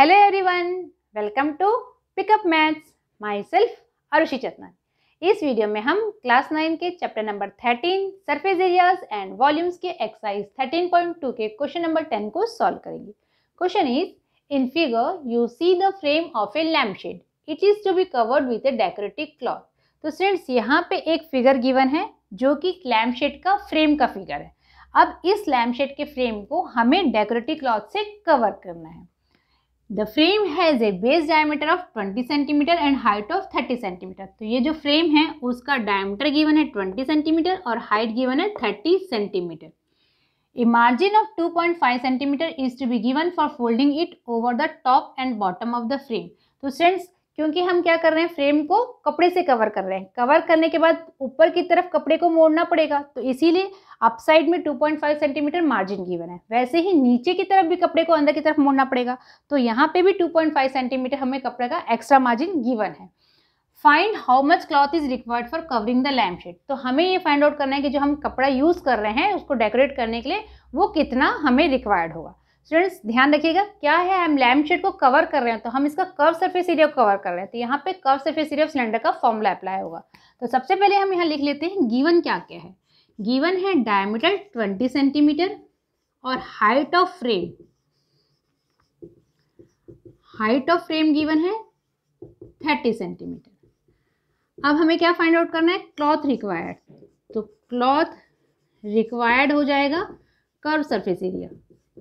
Hello everyone welcome to pickup maths myself Arushi चतनन इस video में हम क्लास नाइन के chapter number thirteen surface areas and volumes के एक्सरसाइज थर्टीन पॉइंट टू के question number ten को solve करेंगे question is in figure you see the frame of a lampshade it is to be covered with a decorative cloth तो friends यहाँ पे एक figure given है जो कि लैम्प शेड का फ्रेम का फिगर है अब इस लैम्प शेड के फ्रेम को हमें डेकोरेटिव क्लॉथ से कवर करना है the frame has a base diameter of 20 centimetre and height of 30 centimetre तो ये जो फ्रेम है उसका डायमीटर गिवन है 20 सेंटीमीटर और हाइट गिवन है 30 centimetre a margin of 2.5 centimetre is to be given for folding it over the top and bottom of the frame तो friends क्योंकि हम क्या कर रहे हैं फ्रेम को कपड़े से कवर कर रहे हैं कवर करने के बाद ऊपर की तरफ कपड़े को मोड़ना पड़ेगा तो इसीलिए अप साइड में 2.5 सेंटीमीटर मार्जिन गिवन है वैसे ही नीचे की तरफ भी कपड़े को अंदर की तरफ मोड़ना पड़ेगा तो यहाँ पे भी 2.5 सेंटीमीटर हमें कपड़े का एक्स्ट्रा मार्जिन गिवन है find how much cloth is required for covering the lampshade तो हमें ये फाइंड आउट करना है कि जो हम कपड़ा यूज़ कर रहे हैं उसको डेकोरेट करने के लिए वो कितना हमें रिक्वायर्ड होगा स्टूडेंट्स ध्यान रखिएगा क्या है हम लैम्प शेड को कवर कर रहे हैं तो हम इसका कर्व सरफेस एरिया को कवर कर रहे हैं तो यहाँ पे कर्व सरफेस एरिया सिलेंडर का फॉर्मूला अप्लाई होगा तो सबसे पहले हम यहाँ लिख लेते हैं गीवन क्या क्या है गीवन है डायमीटर ट्वेंटी सेंटीमीटर और height of frame height of frame given है थर्टी सेंटीमीटर अब हमें क्या फाइंड आउट करना है क्लॉथ रिक्वायर्ड तो क्लॉथ रिक्वायर्ड हो जाएगा कर्व सरफेस एरिया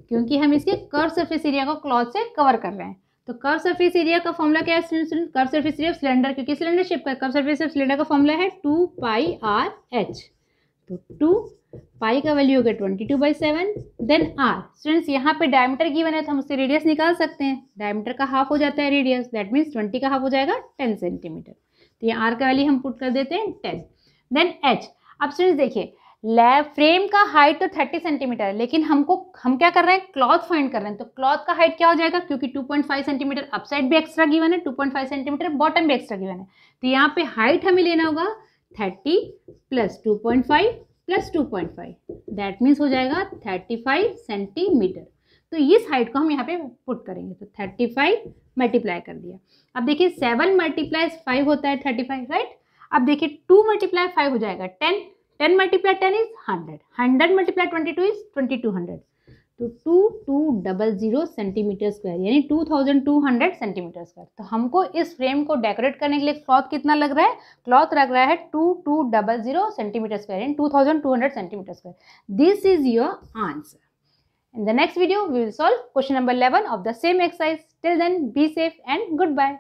क्योंकि हम इसके कर सरफेस एरिया को क्लॉथ से कवर कर रहे हैं तो कर सरफेस एरिया का फॉर्मूला क्या है curve surface area of cylinder क्योंकि सिलेंडर शेप का कर सरफेस ऑफ सिलेंडर का फॉर्मूला है टू पाई आर एच तो टू पाई का वैल्यू हो गया twenty two by seven then R students यहाँ पे डायमीटर गिवन है तो हम उससे रेडियस निकाल सकते हैं डायमीटर का हाफ हो जाता है रेडियस दैट मीन्स ट्वेंटी का हाफ हो जाएगा टेन सेंटीमीटर तो यहाँ आर का वैल्यू हम पुट कर देते हैं टेन देन एच अब स्टूडेंट्स देखिए लैब फ्रेम का हाइट तो 30 सेंटीमीटर है लेकिन हमको हम क्या कर रहे हैं क्लॉथ फाइंड कर रहे हैं तो क्लॉथ का हाइट क्या हो जाएगा क्योंकि 2.5 सेंटीमीटर अपसाइड भी एक्स्ट्रा गिवन है 2.5 सेंटीमीटर बॉटम भी एक्स्ट्रा गिवन है तो यहाँ पे हाइट हमें लेना होगा 30 प्लस 2.5 प्लस 2.5 दैट मीन्स हो जाएगा 35 सेंटीमीटर तो इस हाइट को हम यहाँ पे पुट करेंगे तो फाइव मल्टीप्लाई कर दिया अब देखिए सेवन मल्टीप्लाई फाइव होता है थर्टी फाइव राइट अब देखिए टू मल्टीप्लाई फाइव हो जाएगा ten 10 multiplied 10 is 100. 100 multiplied 22 is 2200. तो टू ज़ीरो सेंटीमीटर स्क्वायर यानी टू हंड्रेड सेंटीमीटर स्क्वायर तो हमको इस फ्रेम को डेकोरेट करने के लिए क्लॉथ कितना लग रहा है क्लॉथ लग रहा है two two double zero centimetre square यानी two hundred centimetre square this is your answer in the next video we will solve question number eleven of the same exercise till then be safe and good bye